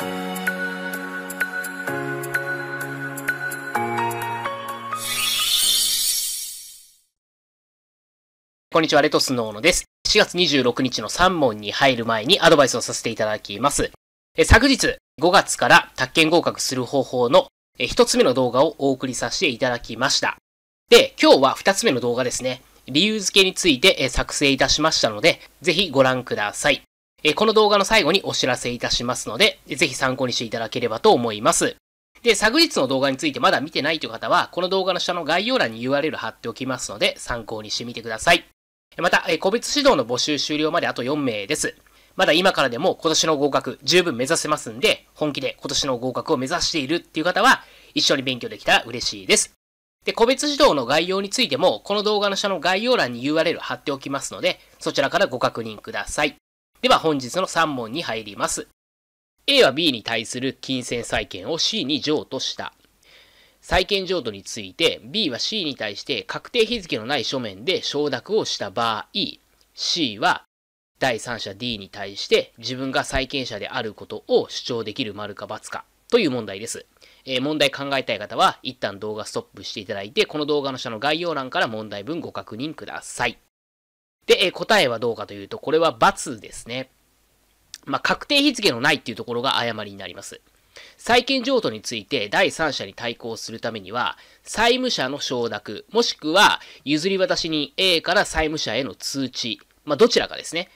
こんにちは、レトスノーノです。4月26日の3問に入る前にアドバイスをさせていただきます。え昨日、5月から宅建合格する方法のえ1つ目の動画をお送りさせていただきました。で、今日は2つ目の動画ですね。理由付けについて作成いたしましたので、ぜひご覧ください。えこの動画の最後にお知らせいたしますので、ぜひ参考にしていただければと思います。で、昨日の動画についてまだ見てないという方は、この動画の下の概要欄に URL 貼っておきますので、参考にしてみてください。また、え個別指導の募集終了まであと4名です。まだ今からでも今年の合格十分目指せますんで、本気で今年の合格を目指しているっていう方は、一緒に勉強できたら嬉しいです。で、個別指導の概要についても、この動画の下の概要欄に URL 貼っておきますので、そちらからご確認ください。では本日の3問に入ります。A は B に対する金銭債権を C に譲渡した。債権譲渡について B は C に対して確定日付のない書面で承諾をした場合、C は第三者 D に対して自分が債権者であることを主張できる丸か×かという問題です。えー、問題考えたい方は一旦動画ストップしていただいて、この動画の下の概要欄から問題文ご確認ください。で、え答えはどうかというと、これは×ですね。まあ、確定日付のないっていうところが誤りになります。債権譲渡について第三者に対抗するためには、債務者の承諾、もしくは譲り渡しに A から債務者への通知、まあ、どちらかですね。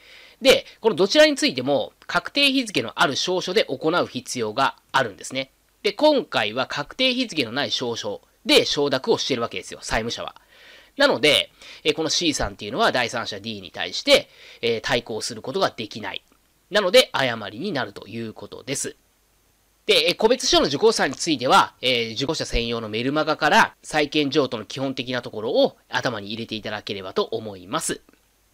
で、このどちらについても、確定日付のある証書で行う必要があるんですね。で、今回は確定日付のない証書で承諾をしているわけですよ、債務者は。なので、えこの C さんっていうのは第三者 D に対して、え対抗することができない。なので、誤りになるということです。で、個別書の受講者については、え受講者専用のメルマガから債権譲渡の基本的なところを頭に入れていただければと思います。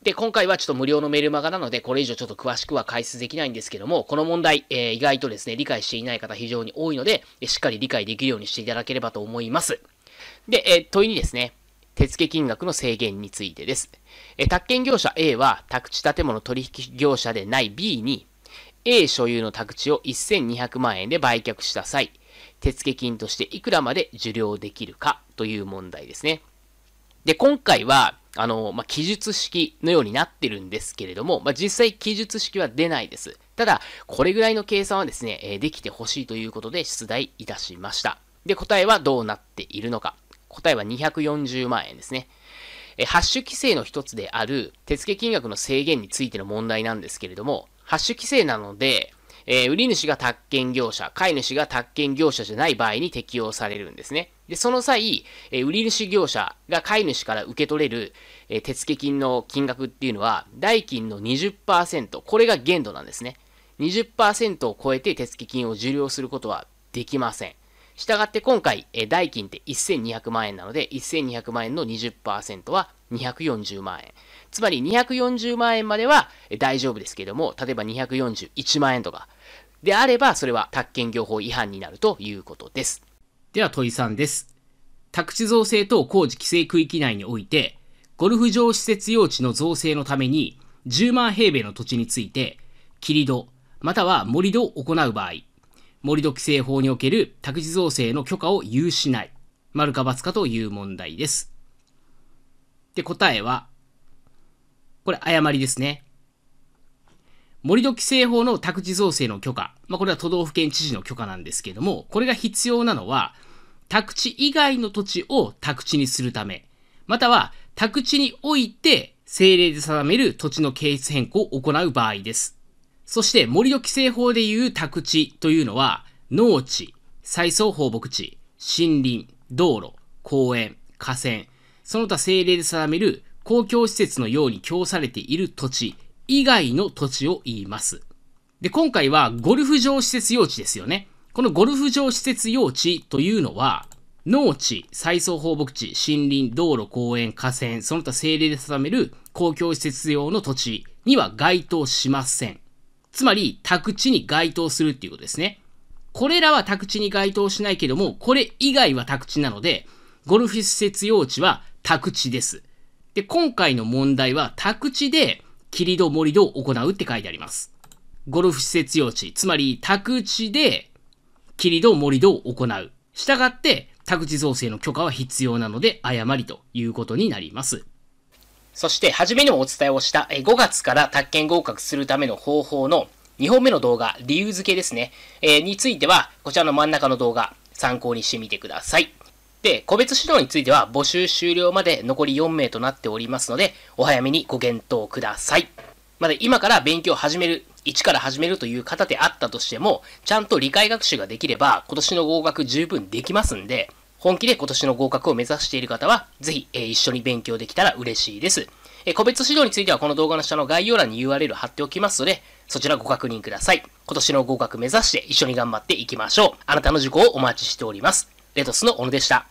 で、今回はちょっと無料のメルマガなので、これ以上ちょっと詳しくは解説できないんですけども、この問題、えー、意外とですね、理解していない方非常に多いので、しっかり理解できるようにしていただければと思います。で、えー、問いにですね、手付金額の制限についてです。え宅建業者 A は宅地建物取引業者でない B に A 所有の宅地を1200万円で売却した際、手付金としていくらまで受領できるかという問題ですね。で、今回は、あの、まあ、記述式のようになってるんですけれども、まあ、実際記述式は出ないです。ただ、これぐらいの計算はですね、えできてほしいということで出題いたしました。で、答えはどうなっているのか。答えは240万円ですね。えシュ規制の一つである手付金額の制限についての問題なんですけれども、ハッシュ規制なので、えー、売り主が宅建業者、買い主が宅建業者じゃない場合に適用されるんですね。で、その際、えー、売り主業者が買い主から受け取れる、えー、手付金の金額っていうのは、代金の20%、これが限度なんですね。20%を超えて手付金を受領することはできません。したがって今回、え代金って1200万円なので、1200万円の20%は240万円。つまり240万円までは大丈夫ですけども、例えば241万円とか、であれば、それは宅建業法違反になるということです。では、問いんです。宅地造成等工事規制区域内において、ゴルフ場施設用地の造成のために、10万平米の土地について、切り土、または盛り土を行う場合、盛土規制法における宅地造成の許可を有しない。丸か罰かという問題です。で、答えは、これ誤りですね。盛土規制法の宅地造成の許可。まあ、これは都道府県知事の許可なんですけども、これが必要なのは、宅地以外の土地を宅地にするため、または宅地において政令で定める土地の形質変更を行う場合です。そして森の規制法でいう宅地というのは、農地、再送放牧地、森林、道路、公園、河川、その他政令で定める公共施設のように供されている土地以外の土地を言います。で、今回はゴルフ場施設用地ですよね。このゴルフ場施設用地というのは、農地、再送放牧地、森林、道路、公園、河川、その他政令で定める公共施設用の土地には該当しません。つまり宅地に該当するっていうことですね。これらは宅地に該当しないけども、これ以外は宅地なので、ゴルフ施設用地は宅地です。で、今回の問題は宅地で切り戸盛り戸を行うって書いてあります。ゴルフ施設用地、つまり宅地で切り戸盛り戸を行う。従って、宅地造成の許可は必要なので誤りということになります。そして、初めにもお伝えをした、5月から宅建合格するための方法の2本目の動画、理由付けですね、えー、については、こちらの真ん中の動画、参考にしてみてください。で、個別指導については募集終了まで残り4名となっておりますので、お早めにご検討ください。まだ今から勉強を始める、一から始めるという方であったとしても、ちゃんと理解学習ができれば、今年の合格十分できますんで、本気で今年の合格を目指している方は、ぜひ、え一緒に勉強できたら嬉しいです。え個別指導についてはこの動画の下の概要欄に URL 貼っておきますので、そちらご確認ください。今年の合格目指して一緒に頑張っていきましょう。あなたの受講をお待ちしております。レトスの小野でした。